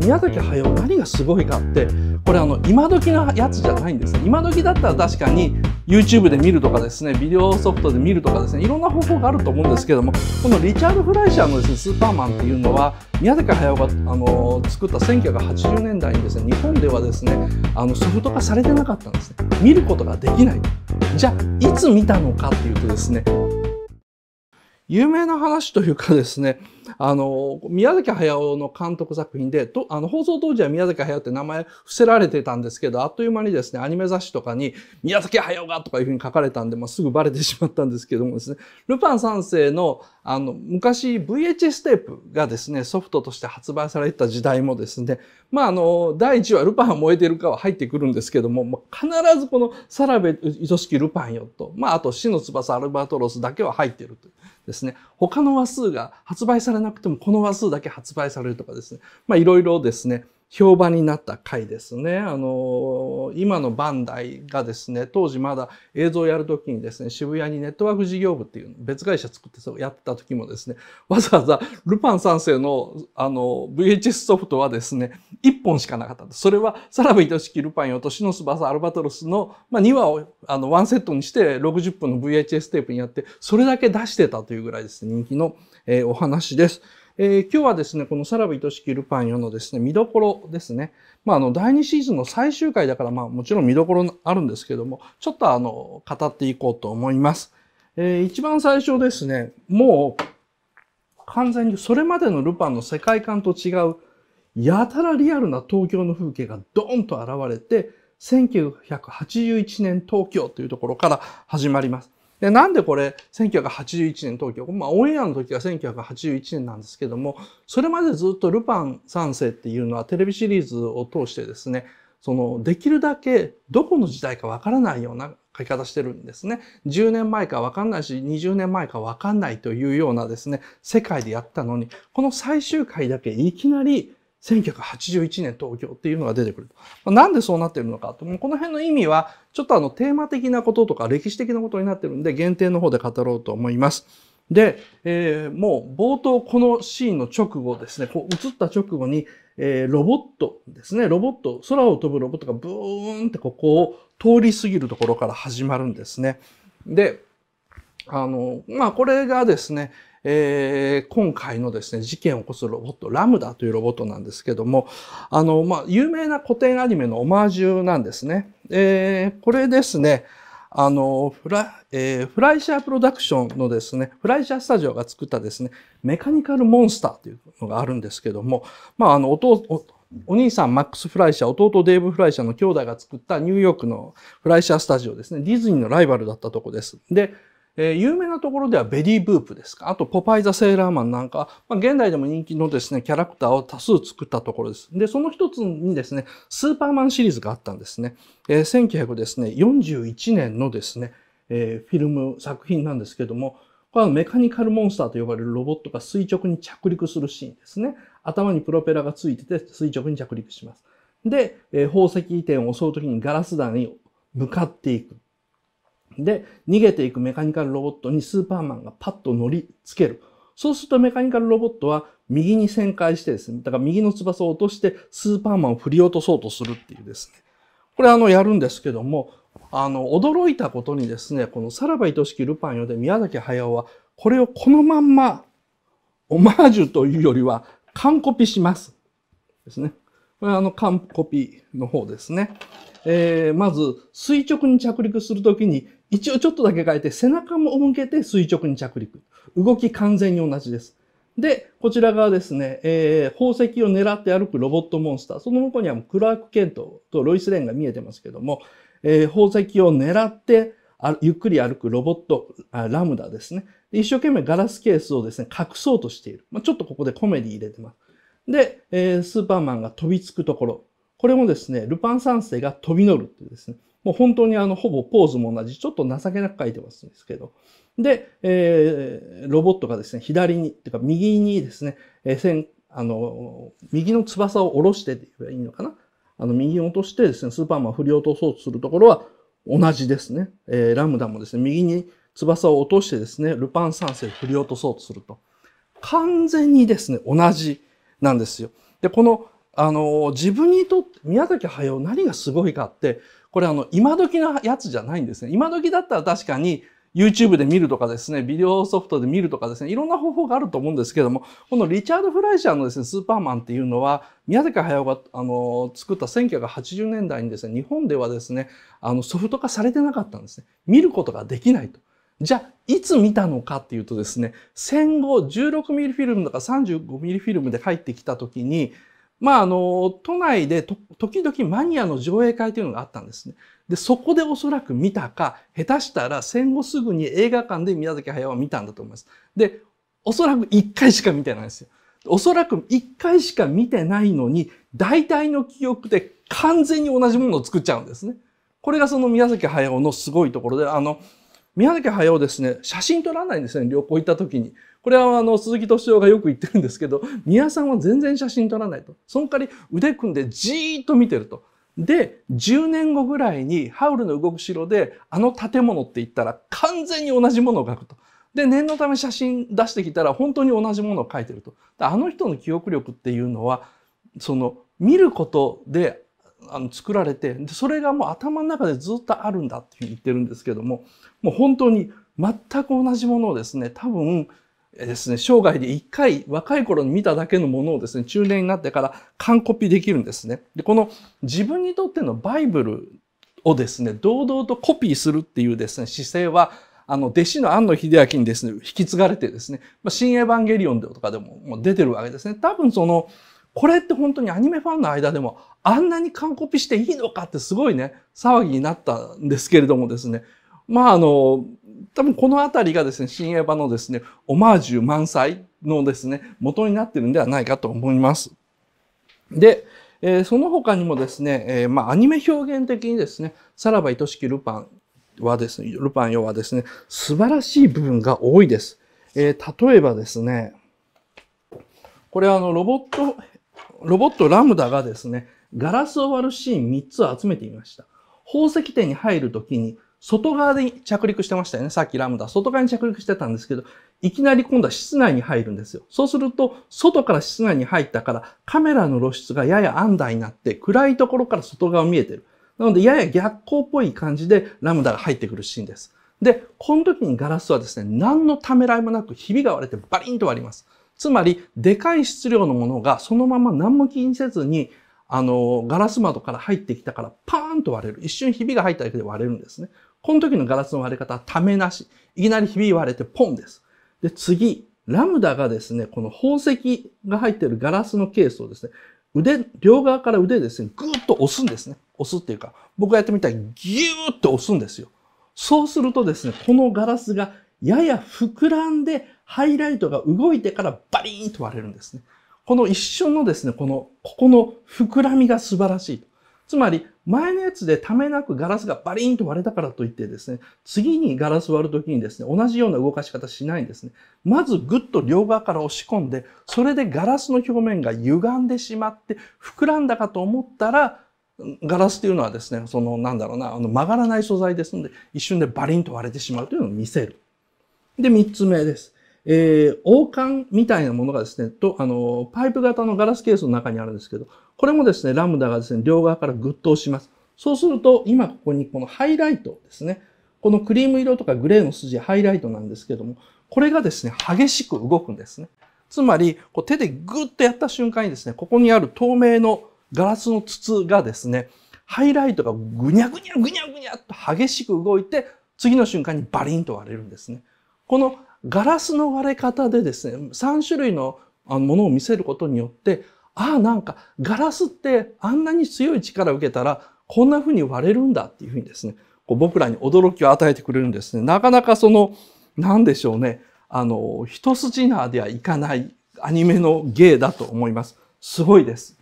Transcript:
宮崎駿何がすごいかってこれあの今時のやつじゃないんです今時だったら確かに YouTube で見るとかですねビデオソフトで見るとかですねいろんな方法があると思うんですけどもこのリチャード・フライシャーのです、ね「スーパーマン」っていうのは宮崎駿があの作った1980年代にですね日本ではですねあのソフト化されてなかったんですね見ることができないじゃあいつ見たのかっていうとですね有名な話というかですねあの、宮崎駿の監督作品で、あの放送当時は宮崎駿って名前伏せられてたんですけど、あっという間にですね、アニメ雑誌とかに、宮崎駿がとかいうふうに書かれたんで、まあ、すぐバレてしまったんですけどもですね、ルパン三世の、あの、昔 VHS テープがですね、ソフトとして発売されてた時代もですね、まあ、あの、第1話、ルパンは燃えてるかは入ってくるんですけども、まあ、必ずこの、サラベ、愛しきルパンよと、まあ、あと、死の翼、アルバトロスだけは入ってるとですね、他の話数が発売されされなくてもこの話数だけ発売されるとかですね、まあいろいろですね、評判になった回ですね。あの、今のバンダイがですね、当時まだ映像をやるときにですね、渋谷にネットワーク事業部っていう別会社作ってそうやってた時もですね、わざわざルパン三世のあの VHS ソフトはですね、1本しかなかった。それはサラブイトシキルパンよ、年の翼アルバトロスの、まあ、2話をあの1セットにして60分の VHS テープにやって、それだけ出してたというぐらいですね、人気の、えー、お話です。えー、今日はですね、このサラブ愛しきルパン4のですね、見どころですね。まあ、あの、第2シーズンの最終回だから、まあ、もちろん見どころあるんですけども、ちょっとあの、語っていこうと思います。えー、一番最初ですね、もう、完全にそれまでのルパンの世界観と違う、やたらリアルな東京の風景がドーンと現れて、1981年東京というところから始まります。でなんでこれ1981年東京、まあ、オンエアの時が1981年なんですけどもそれまでずっと「ルパン三世」っていうのはテレビシリーズを通してですねそのできるだけどこの時代かわからないような書き方してるんですね。10年前かわかんないし20年前かわかんないというようなですね世界でやったのにこの最終回だけいきなり1981年東京っていうのが出てくる。まあ、なんでそうなってるのかと。もうこの辺の意味は、ちょっとあのテーマ的なこととか歴史的なことになってるんで、限定の方で語ろうと思います。で、えー、もう冒頭このシーンの直後ですね、こう映った直後に、えー、ロボットですね、ロボット、空を飛ぶロボットがブーンってここを通り過ぎるところから始まるんですね。で、あの、まあ、これがですね、えー、今回のですね、事件を起こすロボット、ラムダというロボットなんですけども、あの、まあ、有名な古典アニメのオマージュなんですね。えー、これですね、あの、フラ、えー、フライシャープロダクションのですね、フライシャースタジオが作ったですね、メカニカルモンスターというのがあるんですけども、まあ、あの、お父、お兄さんマックス・フライシャー、弟デーブ・フライシャーの兄弟が作ったニューヨークのフライシャースタジオですね、ディズニーのライバルだったとこです。で、えー、有名なところではベリーブープですか。あと、ポパイザ・セーラーマンなんか、まあ、現代でも人気のですね、キャラクターを多数作ったところです。で、その一つにですね、スーパーマンシリーズがあったんですね。えー、1941年のですね、えー、フィルム作品なんですけども、これはメカニカルモンスターと呼ばれるロボットが垂直に着陸するシーンですね。頭にプロペラがついてて垂直に着陸します。で、えー、宝石店を襲う時にガラス弾に向かっていく。で、逃げていくメカニカルロボットにスーパーマンがパッと乗りつける。そうするとメカニカルロボットは右に旋回してですね、だから右の翼を落としてスーパーマンを振り落とそうとするっていうですね。これあのやるんですけども、あの驚いたことにですね、このさらば愛しきルパンよで宮崎駿はこれをこのまんまオマージュというよりは完コピします。ですね。これあの完コピの方ですね。えー、まず垂直に着陸するときに一応ちょっとだけ変えて背中も向けて垂直に着陸。動き完全に同じです。で、こちら側ですね、えー、宝石を狙って歩くロボットモンスター。その向こうにはクラーク・ケントとロイス・レンが見えてますけども、えー、宝石を狙ってゆっくり歩くロボット、ラムダですね。一生懸命ガラスケースをですね、隠そうとしている。まあ、ちょっとここでコメディ入れてます。で、えー、スーパーマンが飛びつくところ。これもですね、ルパン三世が飛び乗るっていうですね、もう本当にあの、ほぼポーズも同じ、ちょっと情けなく書いてますんですけど、で、えー、ロボットがですね、左に、てか右にですね、えー、線、あの、右の翼を下ろしてって言えばいいのかな。あの、右に落としてですね、スーパーマンを振り落とそうとするところは同じですね。えー、ラムダもですね、右に翼を落としてですね、ルパン三世を振り落とそうとすると。完全にですね、同じなんですよ。で、この、あの、自分にとって、宮崎駿何がすごいかって、これあの、今時のやつじゃないんですね。今時だったら確かに、YouTube で見るとかですね、ビデオソフトで見るとかですね、いろんな方法があると思うんですけども、このリチャード・フライシャーのですね、スーパーマンっていうのは、宮崎駿が、あの、作った1980年代にですね、日本ではですね、あの、ソフト化されてなかったんですね。見ることができないと。じゃあ、いつ見たのかっていうとですね、戦後1 6ミリフィルムとか3 5ミリフィルムで帰ってきた時に、まあ、あの、都内で時々マニアの上映会というのがあったんですね。で、そこでおそらく見たか、下手したら戦後すぐに映画館で宮崎駿は見たんだと思います。で、おそらく一回しか見てないんですよ。おそらく一回しか見てないのに、大体の記憶で完全に同じものを作っちゃうんですね。これがその宮崎駿のすごいところで、あの、宮崎駿ですね、写真撮らないんですね、旅行行った時に。これはあの鈴木敏夫がよく言ってるんですけど、宮さんは全然写真撮らないと。その代わり腕組んでじーっと見てると。で、10年後ぐらいにハウルの動く城であの建物って言ったら完全に同じものを描くと。で、念のため写真出してきたら本当に同じものを描いてると。あの人の記憶力っていうのは、その見ることであの作られてでそれがもう頭の中でずっとあるんだっていうふうに言ってるんですけどももう本当に全く同じものをですね多分ですね、生涯で一回若い頃に見ただけのものをですね、中年になってから完コピできるんですね。で、この自分にとってのバイブルをですね、堂々とコピーするっていうですね、姿勢は、あの、弟子の庵野秀明にですね、引き継がれてですね、ま新エヴァンゲリオンとかでももう出てるわけですね。多分その、これって本当にアニメファンの間でもあんなに完コピしていいのかってすごいね、騒ぎになったんですけれどもですね。まああの、多分この辺りがですね、新エヴァのですね、オマージュ満載のですね、元になってるんではないかと思います。で、えー、その他にもですね、えー、まあ、アニメ表現的にですね、さらば愛しきルパンはですね、ルパンよはですね、素晴らしい部分が多いです。えー、例えばですね、これはあのロボットロボットラムダがですね、ガラスを割るシーン3つを集めてみました。宝石店に入るときに、外側で着陸してましたよね。さっきラムダ、外側に着陸してたんですけど、いきなり今度は室内に入るんですよ。そうすると、外から室内に入ったから、カメラの露出がやや安打になって、暗いところから外側を見えてる。なので、やや逆光っぽい感じでラムダが入ってくるシーンです。で、この時にガラスはですね、何のためらいもなく、ひびが割れてバリンと割ります。つまり、でかい質量のものがそのまま何も気にせずに、あの、ガラス窓から入ってきたからパーンと割れる。一瞬ひびが入っただけで割れるんですね。この時のガラスの割れ方はためなし。いきなりひび割れてポンです。で、次、ラムダがですね、この宝石が入っているガラスのケースをですね、腕、両側から腕ですね、ぐーっと押すんですね。押すっていうか、僕がやってみたいギューっと押すんですよ。そうするとですね、このガラスがやや膨らんでハイライトが動いてからバリーンと割れるんですね。この一瞬のですね、この、ここの膨らみが素晴らしい。つまり、前のやつでためなくガラスがバリンと割れたからといってですね、次にガラス割るときにですね、同じような動かし方しないんですね。まずぐっと両側から押し込んで、それでガラスの表面が歪んでしまって、膨らんだかと思ったら、ガラスというのはですね、その、なんだろうな、あの曲がらない素材ですので、一瞬でバリンと割れてしまうというのを見せる。で、3つ目です。えー、王冠みたいなものがですね、と、あの、パイプ型のガラスケースの中にあるんですけど、これもですね、ラムダがですね、両側からグッと押します。そうすると、今ここにこのハイライトですね、このクリーム色とかグレーの筋、ハイライトなんですけども、これがですね、激しく動くんですね。つまり、こう手でグッとやった瞬間にですね、ここにある透明のガラスの筒がですね、ハイライトがぐにゃぐにゃぐにゃぐにゃっと激しく動いて、次の瞬間にバリンと割れるんですね。このガラスの割れ方でですね、3種類のものを見せることによって、ああ、なんかガラスってあんなに強い力を受けたら、こんな風に割れるんだっていう風にですね、こう僕らに驚きを与えてくれるんですね。なかなかその、なんでしょうね、あの、一筋縄ではいかないアニメの芸だと思います。すごいです。